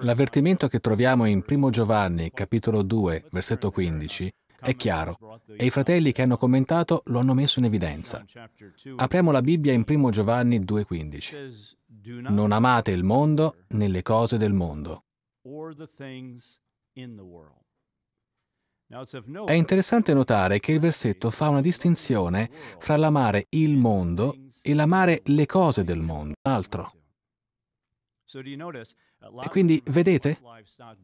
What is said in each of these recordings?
L'avvertimento che troviamo in 1 Giovanni, capitolo 2, versetto 15, è chiaro e i fratelli che hanno commentato lo hanno messo in evidenza. Apriamo la Bibbia in 1 Giovanni 2.15. Non amate il mondo né le cose del mondo. È interessante notare che il versetto fa una distinzione fra l'amare il mondo e l'amare le cose del mondo, altro. Uh, e quindi, vedete,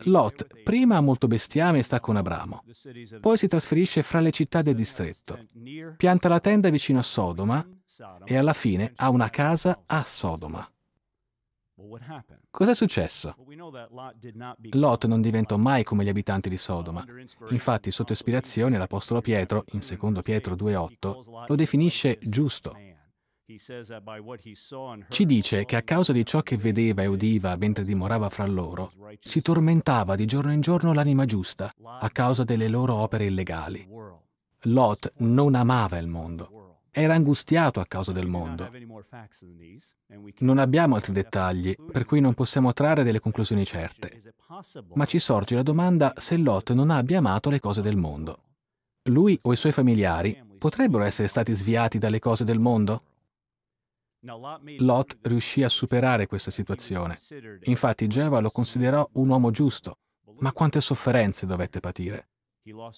Lot prima ha molto bestiame e sta con Abramo, poi si trasferisce fra le città del distretto, pianta la tenda vicino a Sodoma e alla fine ha una casa a Sodoma. Cos'è successo? Lot non diventò mai come gli abitanti di Sodoma. Infatti, sotto ispirazione, l'Apostolo Pietro, in 2 Pietro 2.8, lo definisce giusto, ci dice che a causa di ciò che vedeva e udiva mentre dimorava fra loro, si tormentava di giorno in giorno l'anima giusta a causa delle loro opere illegali. Lot non amava il mondo. Era angustiato a causa del mondo. Non abbiamo altri dettagli, per cui non possiamo trarre delle conclusioni certe. Ma ci sorge la domanda se Lot non abbia amato le cose del mondo. Lui o i suoi familiari potrebbero essere stati sviati dalle cose del mondo? Lot riuscì a superare questa situazione. Infatti Geova lo considerò un uomo giusto, ma quante sofferenze dovette patire.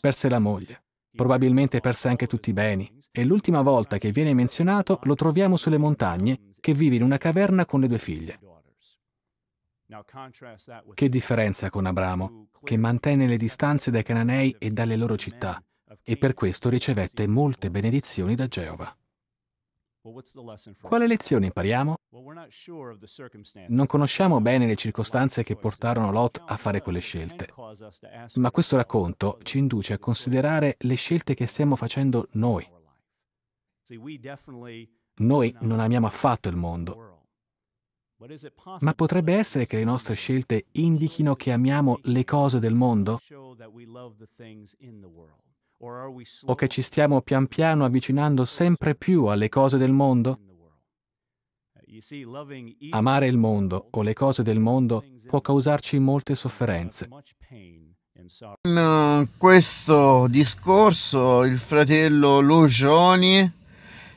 Perse la moglie, probabilmente perse anche tutti i beni, e l'ultima volta che viene menzionato lo troviamo sulle montagne che vive in una caverna con le due figlie. Che differenza con Abramo, che mantenne le distanze dai cananei e dalle loro città, e per questo ricevette molte benedizioni da Geova. Quale lezione impariamo? Non conosciamo bene le circostanze che portarono Lot a fare quelle scelte, ma questo racconto ci induce a considerare le scelte che stiamo facendo noi. Noi non amiamo affatto il mondo, ma potrebbe essere che le nostre scelte indichino che amiamo le cose del mondo? O che ci stiamo pian piano avvicinando sempre più alle cose del mondo? Amare il mondo o le cose del mondo può causarci molte sofferenze. In uh, questo discorso il fratello Lugioni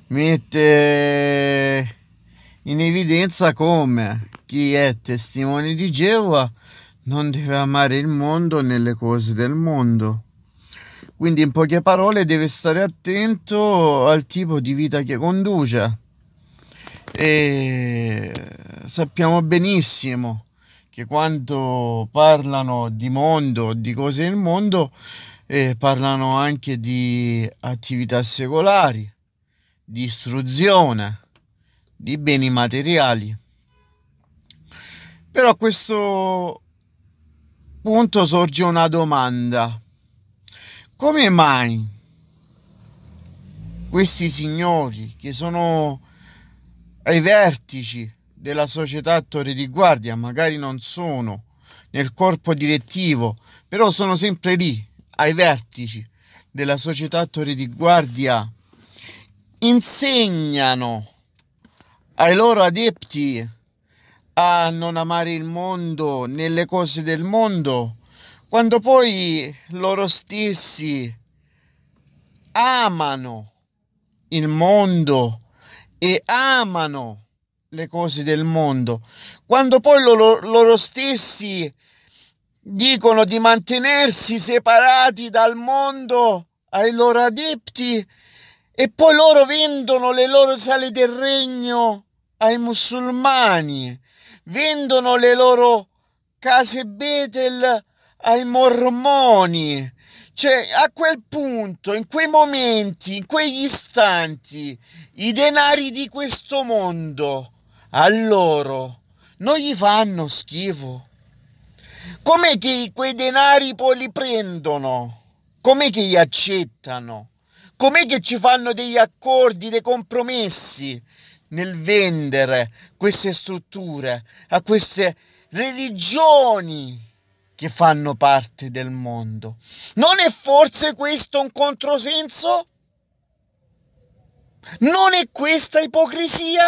mette in evidenza come chi è testimone di Geova non deve amare il mondo nelle cose del mondo. Quindi in poche parole deve stare attento al tipo di vita che conduce. E sappiamo benissimo che quando parlano di mondo, di cose del mondo, eh, parlano anche di attività secolari, di istruzione, di beni materiali. Però a questo punto sorge una domanda come mai questi signori che sono ai vertici della società Torre di Guardia, magari non sono nel corpo direttivo, però sono sempre lì, ai vertici della società Torre di Guardia, insegnano ai loro adepti a non amare il mondo nelle cose del mondo quando poi loro stessi amano il mondo e amano le cose del mondo, quando poi loro, loro stessi dicono di mantenersi separati dal mondo ai loro adepti e poi loro vendono le loro sale del regno ai musulmani, vendono le loro case Betel ai mormoni. Cioè, a quel punto, in quei momenti, in quegli istanti, i denari di questo mondo a loro non gli fanno schifo. Com'è che quei denari poi li prendono? Com'è che li accettano? Com'è che ci fanno degli accordi, dei compromessi nel vendere queste strutture a queste religioni? che fanno parte del mondo. Non è forse questo un controsenso? Non è questa ipocrisia?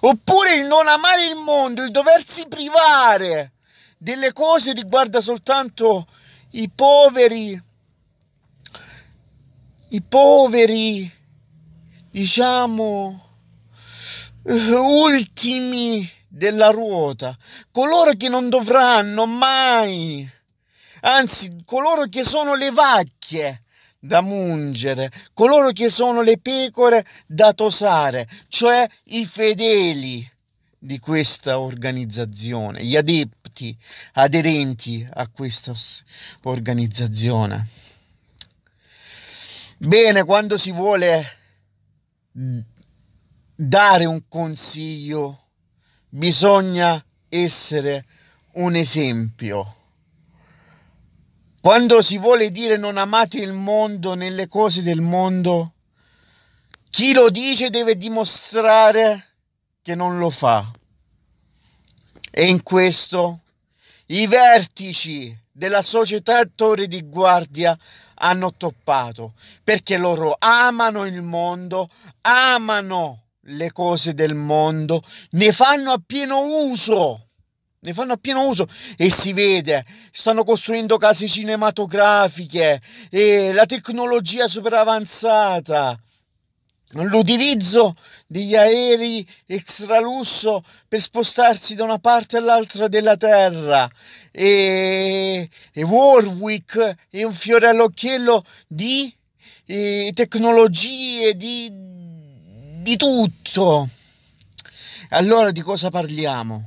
Oppure il non amare il mondo, il doversi privare delle cose riguarda soltanto i poveri, i poveri, diciamo, ultimi della ruota, coloro che non dovranno mai, anzi coloro che sono le vacche da mungere, coloro che sono le pecore da tosare, cioè i fedeli di questa organizzazione, gli adepti aderenti a questa organizzazione. Bene, quando si vuole mm, dare un consiglio bisogna essere un esempio. Quando si vuole dire non amate il mondo nelle cose del mondo, chi lo dice deve dimostrare che non lo fa. E in questo i vertici della società torre di guardia hanno toppato, perché loro amano il mondo, amano le cose del mondo, ne fanno a pieno uso. Ne fanno a pieno uso e si vede, stanno costruendo case cinematografiche, e la tecnologia super avanzata l'utilizzo degli aerei extralusso per spostarsi da una parte all'altra della terra e, e Warwick è un fiore all'occhiello di eh, tecnologie, di, di tutto. Allora di cosa parliamo?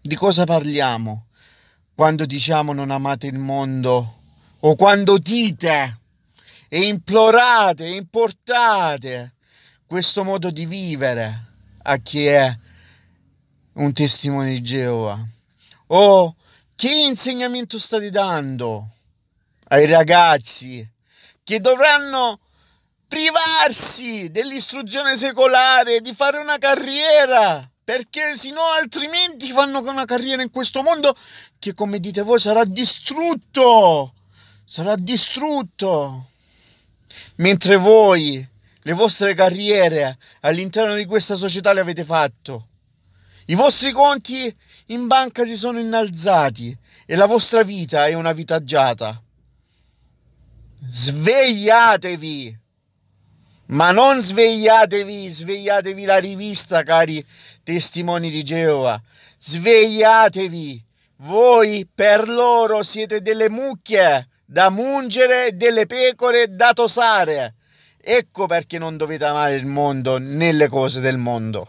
Di cosa parliamo quando diciamo non amate il mondo o quando dite e implorate e importate questo modo di vivere a chi è un testimone di Geova? O che insegnamento state dando ai ragazzi che dovranno privarsi dell'istruzione secolare, di fare una carriera, perché sennò altrimenti fanno una carriera in questo mondo che come dite voi sarà distrutto, sarà distrutto. Mentre voi le vostre carriere all'interno di questa società le avete fatto. I vostri conti in banca si sono innalzati e la vostra vita è una vita agiata. Svegliatevi! Ma non svegliatevi, svegliatevi la rivista, cari testimoni di Geova. Svegliatevi. Voi per loro siete delle mucche da mungere, delle pecore da tosare. Ecco perché non dovete amare il mondo né le cose del mondo.